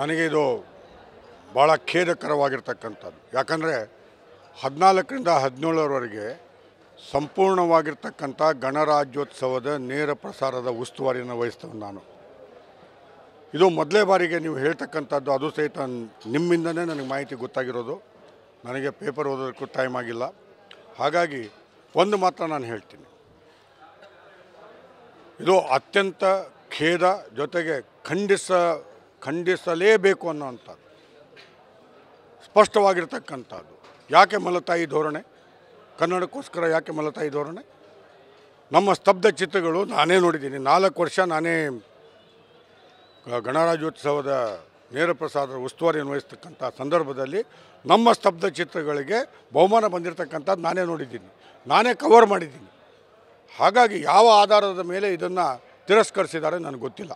ನನಗೆ ಇದು ಭಾಳ ಖೇದಕರವಾಗಿರ್ತಕ್ಕಂಥದ್ದು ಯಾಕಂದರೆ ಹದಿನಾಲ್ಕರಿಂದ ಹದಿನೇಳರವರೆಗೆ ಸಂಪೂರ್ಣವಾಗಿರ್ತಕ್ಕಂಥ ಗಣರಾಜ್ಯೋತ್ಸವದ ನೇರ ಪ್ರಸಾರದ ಉಸ್ತುವಾರಿಯನ್ನು ವಹಿಸ್ತೇವೆ ನಾನು ಇದು ಮೊದಲೇ ಬಾರಿಗೆ ನೀವು ಹೇಳ್ತಕ್ಕಂಥದ್ದು ಅದು ಸಹಿತ ನಿಮ್ಮಿಂದನೇ ನನಗೆ ಮಾಹಿತಿ ಗೊತ್ತಾಗಿರೋದು ನನಗೆ ಪೇಪರ್ ಓದೋದಕ್ಕೂ ಟೈಮ್ ಆಗಿಲ್ಲ ಹಾಗಾಗಿ ಒಂದು ಮಾತ್ರ ನಾನು ಹೇಳ್ತೀನಿ ಇದು ಅತ್ಯಂತ ಖೇದ ಜೊತೆಗೆ ಖಂಡಿಸ ಖಂಡಿಸಲೇಬೇಕು ಅನ್ನೋವಂಥದ್ದು ಸ್ಪಷ್ಟವಾಗಿರ್ತಕ್ಕಂಥದ್ದು ಯಾಕೆ ಮಲತಾಯಿ ಧೋರಣೆ ಕನ್ನಡಕ್ಕೋಸ್ಕರ ಯಾಕೆ ಮಲತಾಯಿ ಧೋರಣೆ ನಮ್ಮ ಸ್ತಬ್ಧ ಚಿತ್ರಗಳು ನಾನೇ ನೋಡಿದ್ದೀನಿ ನಾಲ್ಕು ವರ್ಷ ನಾನೇ ಗಣರಾಜ್ಯೋತ್ಸವದ ನೇರ ಪ್ರಸಾದರ ಉಸ್ತುವಾರಿಯನ್ನು ವಹಿಸ್ತಕ್ಕಂಥ ಸಂದರ್ಭದಲ್ಲಿ ನಮ್ಮ ಸ್ತಬ್ಧ ಚಿತ್ರಗಳಿಗೆ ಬಹುಮಾನ ಬಂದಿರತಕ್ಕಂಥದ್ದು ನಾನೇ ನೋಡಿದ್ದೀನಿ ನಾನೇ ಕವರ್ ಮಾಡಿದ್ದೀನಿ ಹಾಗಾಗಿ ಯಾವ ಆಧಾರದ ಮೇಲೆ ಇದನ್ನು ತಿರಸ್ಕರಿಸಿದ್ದಾರೆ ನನಗೆ ಗೊತ್ತಿಲ್ಲ